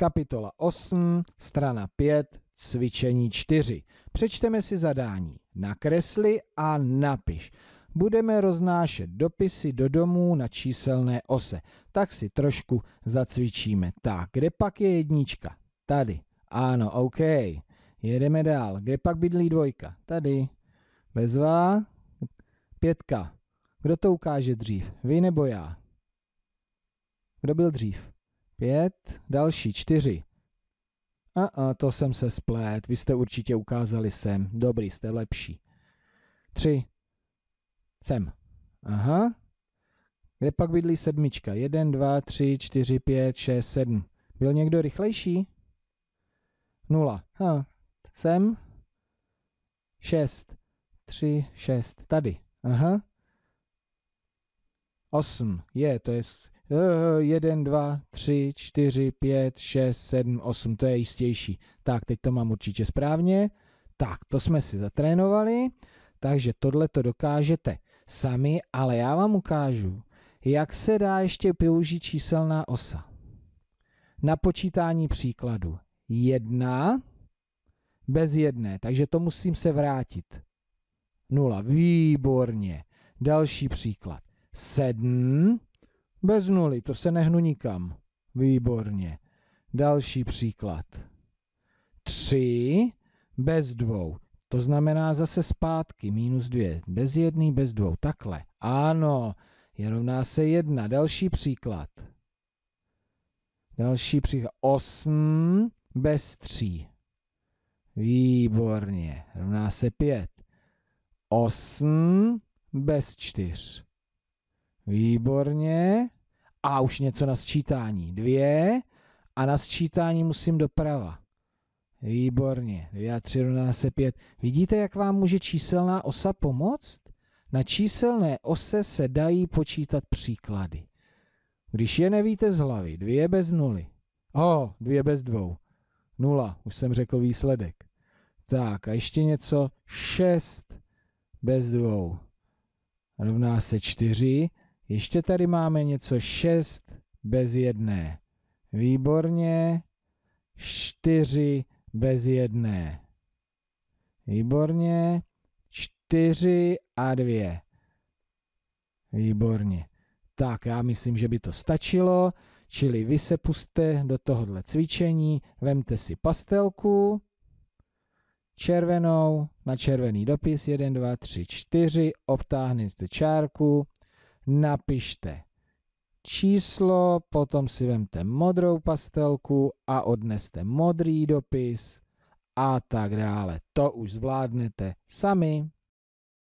kapitola 8, strana 5, cvičení 4. Přečteme si zadání. Nakresli a napiš. Budeme roznášet dopisy do domů na číselné ose. Tak si trošku zacvičíme. Tak, kde pak je jednička? Tady. Ano, OK. Jedeme dál. Kde pak bydlí dvojka? Tady. Bezva. Pětka. Kdo to ukáže dřív? Vy nebo já? Kdo byl dřív? pět, další čtyři. A, a to jsem se splét. vy jste určitě ukázali sem, dobrý, jste lepší. Tři, sem. Aha. Kde pak bydlí sedmička? Jeden, dva, tři, čtyři, pět, šest, sedm. Byl někdo rychlejší? Nula. Ha. Sem. Šest. Tři, šest. Tady. Aha. Osm. Je, to je 1, 2, 3, 4, 5, 6, 7, 8, to je jistější. Tak, teď to mám určitě správně. Tak, to jsme si zatrénovali, takže tohle to dokážete sami, ale já vám ukážu, jak se dá ještě použít číselná osa. Na počítání příkladu 1 bez 1, takže to musím se vrátit. 0, výborně. Další příklad. 7 bez nuly, to se nehnu nikam. Výborně. Další příklad. Tři bez dvou. To znamená zase zpátky, minus dvě. Bez jedný, bez dvou. Takhle. Ano, je rovná se jedna. Další příklad. Další příklad. Osm bez tří. Výborně. Rovná se pět. Osm bez čtyř. Výborně. A už něco na sčítání. Dvě. A na sčítání musím doprava. Výborně. Dvě a tři, rovná se pět. Vidíte, jak vám může číselná osa pomoct? Na číselné ose se dají počítat příklady. Když je nevíte z hlavy, dvě bez nuly. O, oh, dvě bez dvou. Nula, už jsem řekl výsledek. Tak a ještě něco. Šest bez dvou. Rovná se čtyři. Ještě tady máme něco 6 bez jedné. Výborně. 4 bez jedné. Výborně. 4 a 2. Výborně. Tak, já myslím, že by to stačilo. Čili vy se puste do tohohle cvičení, vemte si pastelku, červenou, na červený dopis 1, 2, 3, 4, obtáhnete čárku, napište číslo, potom si vemte modrou pastelku a odneste modrý dopis a tak dále. To už zvládnete sami.